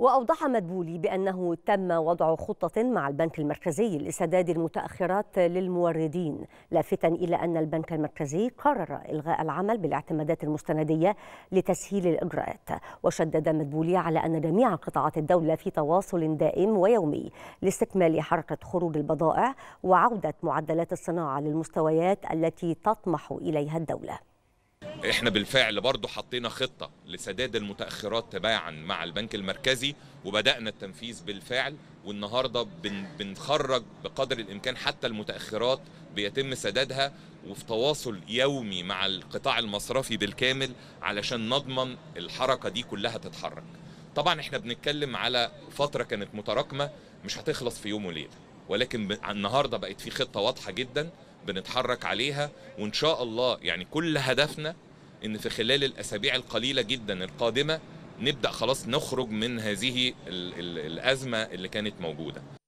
وأوضح مدبولي بأنه تم وضع خطة مع البنك المركزي لسداد المتأخرات للموردين لافتا إلى أن البنك المركزي قرر إلغاء العمل بالاعتمادات المستندية لتسهيل الإجراءات وشدد مدبولي على أن جميع قطاعات الدولة في تواصل دائم ويومي لاستكمال حركة خروج البضائع وعودة معدلات الصناعة للمستويات التي تطمح إليها الدولة احنا بالفعل برضو حطينا خطة لسداد المتأخرات تباعا مع البنك المركزي وبدأنا التنفيذ بالفعل والنهاردة بن بنخرج بقدر الإمكان حتى المتأخرات بيتم سدادها وفي تواصل يومي مع القطاع المصرفي بالكامل علشان نضمن الحركة دي كلها تتحرك طبعا احنا بنتكلم على فترة كانت متراكمة مش هتخلص في يوم وليلة ولكن النهاردة بقت في خطة واضحة جدا بنتحرك عليها وإن شاء الله يعني كل هدفنا ان في خلال الاسابيع القليله جدا القادمه نبدا خلاص نخرج من هذه الازمه اللي كانت موجوده